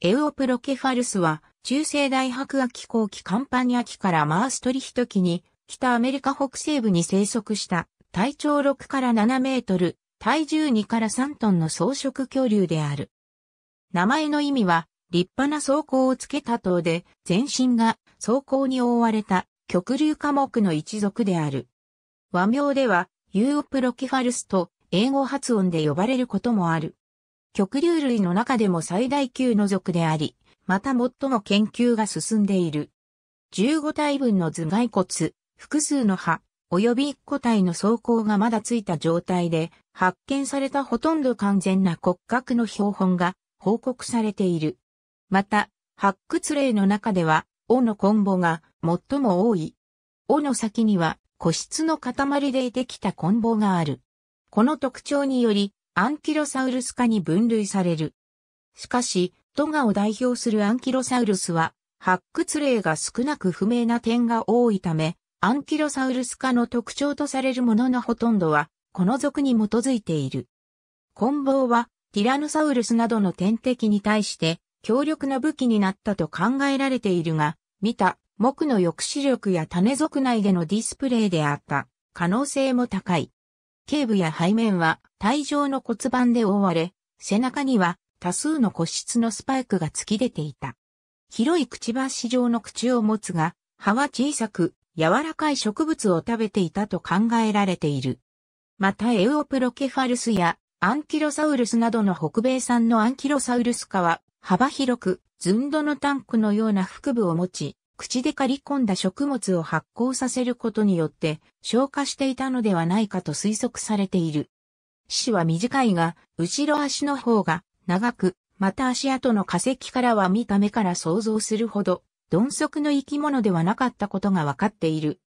エウオプロケファルスは、中世大白亜紀後期カンパニア紀からマーストリヒト紀に、北アメリカ北西部に生息した、体長6から7メートル、体重2から3トンの草食恐竜である。名前の意味は、立派な装甲をつけた塔で、全身が装甲に覆われた極流科目の一族である。和名では、ユーオプロキファルスと英語発音で呼ばれることもある。極流類の中でも最大級の属であり、また最も研究が進んでいる。15体分の頭蓋骨、複数の歯、及び1個体の装甲がまだついた状態で、発見されたほとんど完全な骨格の標本が報告されている。また、発掘例の中では、尾のコンボが最も多い。尾の先には、個室の塊でできたコンボがある。この特徴により、アンキロサウルス科に分類される。しかし、トガを代表するアンキロサウルスは、発掘例が少なく不明な点が多いため、アンキロサウルス科の特徴とされるもののほとんどは、この属に基づいている。棍棒は、ティラノサウルスなどの天敵に対して、強力な武器になったと考えられているが、見た、木の抑止力や種族内でのディスプレイであった、可能性も高い。頸部や背面は、体上の骨盤で覆われ、背中には多数の骨質のスパイクが突き出ていた。広いくちばし状の口を持つが、葉は小さく、柔らかい植物を食べていたと考えられている。またエウオプロケファルスやアンキロサウルスなどの北米産のアンキロサウルス科は幅広くずんどのタンクのような腹部を持ち、口で刈り込んだ食物を発酵させることによって消化していたのではないかと推測されている。足は短いが、後ろ足の方が長く、また足跡の化石からは見た目から想像するほど、鈍足の生き物ではなかったことがわかっている。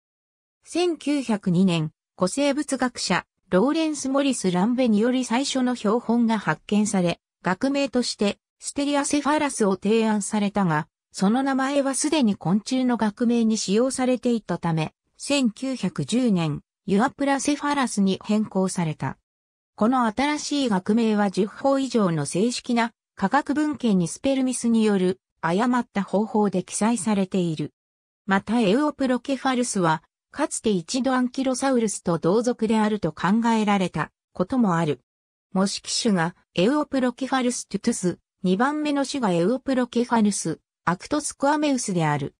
1902年、古生物学者、ローレンス・モリス・ランベにより最初の標本が発見され、学名として、ステリアセファラスを提案されたが、その名前はすでに昆虫の学名に使用されていたため、1910年、ユアプラセファラスに変更された。この新しい学名は10法以上の正式な科学文献にスペルミスによる誤った方法で記載されている。またエウオプロケファルスは、かつて一度アンキロサウルスと同族であると考えられたこともある。模式種がエウオプロケファルストゥトゥス、2番目の種がエウオプロケファルス、アクトスクアメウスである。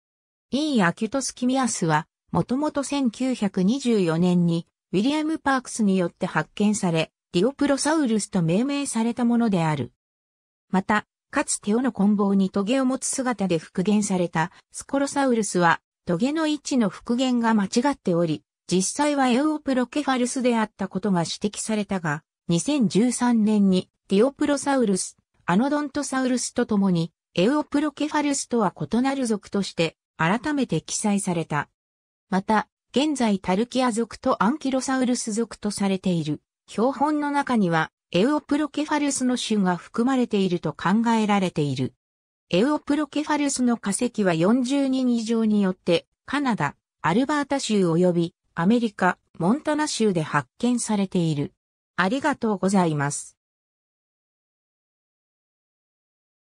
E アキュトスキミアスは、もともと1924年にウィリアム・パークスによって発見され、ディオプロサウルスと命名されたものである。また、かつて尾の棍棒にトゲを持つ姿で復元されたスコロサウルスは、トゲの位置の復元が間違っており、実際はエオプロケファルスであったことが指摘されたが、2013年にディオプロサウルス、アノドントサウルスと共に、エオプロケファルスとは異なる属として改めて記載された。また、現在タルキア属とアンキロサウルス属とされている。標本の中には、エウオプロケファルスの種が含まれていると考えられている。エウオプロケファルスの化石は40人以上によって、カナダ、アルバータ州及びアメリカ、モンタナ州で発見されている。ありがとうございます。